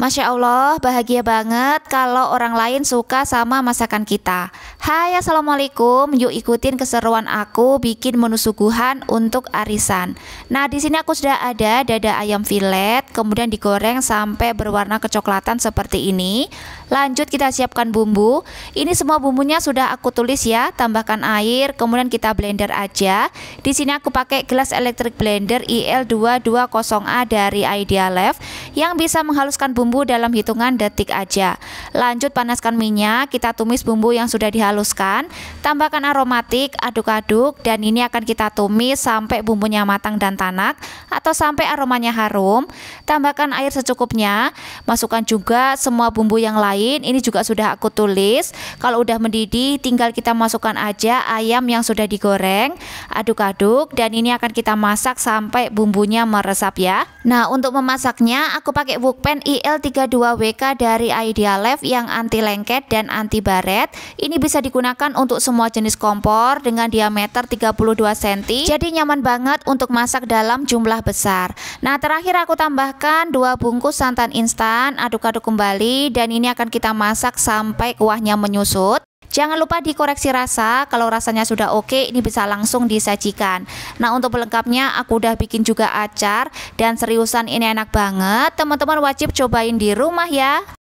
Masya Allah, bahagia banget kalau orang lain suka sama masakan kita. Hai, assalamualaikum. Yuk ikutin keseruan aku bikin menu suguhan untuk arisan. Nah, di sini aku sudah ada dada ayam filet, kemudian digoreng sampai berwarna kecoklatan seperti ini. Lanjut kita siapkan bumbu. Ini semua bumbunya sudah aku tulis ya. Tambahkan air, kemudian kita blender aja. Di sini aku pakai gelas elektrik blender IL220A dari Idealife yang bisa menghaluskan bumbu bumbu dalam hitungan detik aja. Lanjut panaskan minyak, kita tumis bumbu yang sudah dihaluskan, tambahkan aromatik, aduk-aduk dan ini akan kita tumis sampai bumbunya matang dan tanak atau sampai aromanya harum. Tambahkan air secukupnya, masukkan juga semua bumbu yang lain. Ini juga sudah aku tulis. Kalau udah mendidih, tinggal kita masukkan aja ayam yang sudah digoreng, aduk-aduk dan ini akan kita masak sampai bumbunya meresap ya. Nah, untuk memasaknya aku pakai pan IL l 32 wk dari Idea Lab yang anti lengket dan anti baret. Ini bisa digunakan untuk semua jenis kompor dengan diameter 32 cm. Jadi nyaman banget untuk masak dalam jumlah besar. Nah, terakhir aku tambahkan dua bungkus santan instan, aduk-aduk kembali dan ini akan kita masak sampai kuahnya menyusut. Jangan lupa dikoreksi rasa, kalau rasanya sudah oke ini bisa langsung disajikan. Nah untuk pelengkapnya aku udah bikin juga acar dan seriusan ini enak banget. Teman-teman wajib cobain di rumah ya.